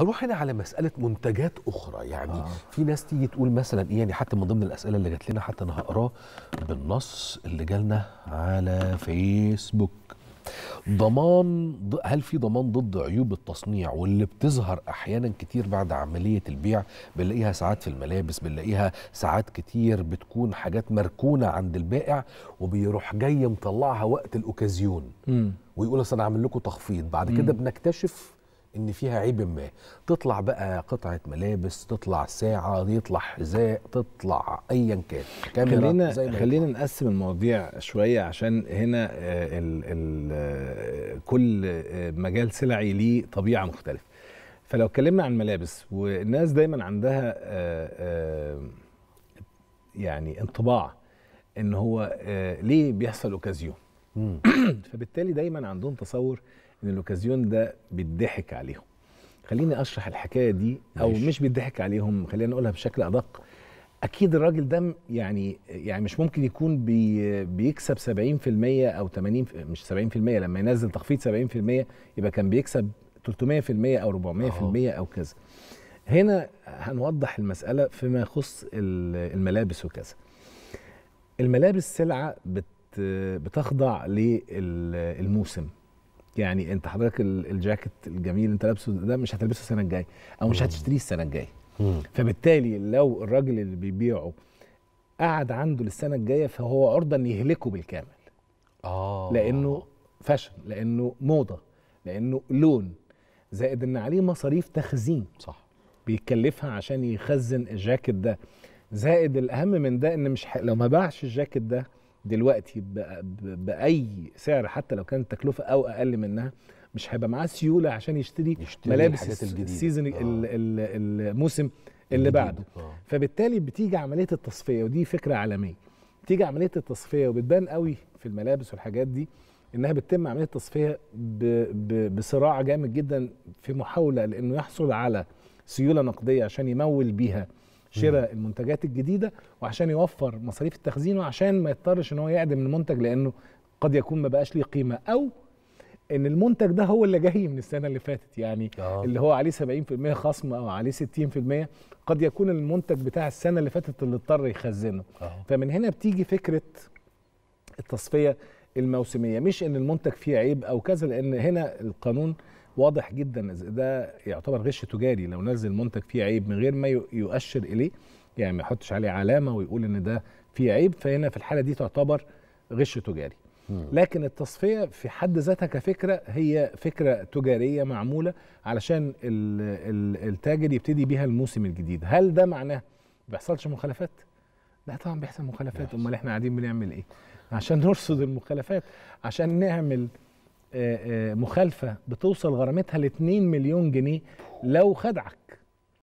اروح هنا على مساله منتجات اخرى يعني آه. في ناس تيجي تقول مثلا ايه يعني حتى من ضمن الاسئله اللي جات لنا حتى انا هقراه بالنص اللي جالنا على فيسبوك ضمان هل في ضمان ضد عيوب التصنيع واللي بتظهر احيانا كتير بعد عمليه البيع بنلاقيها ساعات في الملابس بنلاقيها ساعات كتير بتكون حاجات مركونه عند البائع وبيروح جاي مطلعها وقت الاوكازيون ويقول اصل انا عامل لكم تخفيض بعد كده بنكتشف ان فيها عيب ما تطلع بقى قطعه ملابس تطلع ساعه يطلع حذاء تطلع ايا كان خلينا زي ما خلينا يطلع. نقسم المواضيع شويه عشان هنا الـ آه، الـ آه، كل آه، مجال سلعي ليه طبيعه مختلفه فلو اتكلمنا عن ملابس والناس دايما عندها يعني انطباع ان هو ليه بيحصل اوكازيون فبالتالي دايما عندهم تصور ان الاوكازيون ده بيضحك عليهم خليني اشرح الحكايه دي او مش بيضحك عليهم خلينا نقولها بشكل ادق اكيد الراجل ده يعني يعني مش ممكن يكون بي بيكسب 70% او 80 مش 70% لما ينزل تخفيض 70% يبقى كان بيكسب 300% او 400% أه. او كذا هنا هنوضح المساله فيما يخص الملابس وكذا الملابس سلعه بت آه، بتخضع للموسم يعني انت حضرتك الجاكيت الجميل اللي انت لابسه ده مش هتلبسه السنه الجايه او مش هتشتريه السنه الجايه فبالتالي لو الراجل اللي بيبيعه قعد عنده للسنه الجايه فهو عرضه ان يهلكه بالكامل اه لانه فاشن لانه موضه لانه لون زائد ان عليه مصاريف تخزين صح بيكلفها عشان يخزن الجاكيت ده زائد الاهم من ده ان مش لو ما باعش الجاكيت ده دلوقتي باي سعر حتى لو كانت تكلفه او اقل منها مش هيبقى معاه سيوله عشان يشتري, يشتري ملابس السيزون آه. الموسم اللي بعده آه. فبالتالي بتيجي عمليه التصفيه ودي فكره عالميه بتيجي عمليه التصفيه وبتبان قوي في الملابس والحاجات دي انها بتتم عمليه التصفيه بصراع جامد جدا في محاوله لانه يحصل على سيوله نقديه عشان يمول بيها شراء المنتجات الجديده وعشان يوفر مصاريف التخزين وعشان ما يضطرش ان هو يعدم المنتج لانه قد يكون ما بقاش ليه قيمه او ان المنتج ده هو اللي جاي من السنه اللي فاتت يعني آه. اللي هو عليه 70% خصم او عليه 60% قد يكون المنتج بتاع السنه اللي فاتت اللي اضطر يخزنه آه. فمن هنا بتيجي فكره التصفيه الموسميه مش ان المنتج فيه عيب او كذا لان هنا القانون واضح جدا ده يعتبر غش تجاري لو نزل منتج فيه عيب من غير ما يؤشر اليه يعني ما يحطش عليه علامه ويقول ان ده فيه عيب فهنا في الحاله دي تعتبر غش تجاري لكن التصفيه في حد ذاتها كفكره هي فكره تجاريه معموله علشان التاجر يبتدي بيها الموسم الجديد هل ده معناه ما بيحصلش مخالفات لا طبعا بيحصل مخالفات امال احنا قاعدين بنعمل ايه عشان نرصد المخالفات عشان نعمل آه، آه، مخالفه بتوصل غرامتها ل 2 مليون جنيه لو خدعك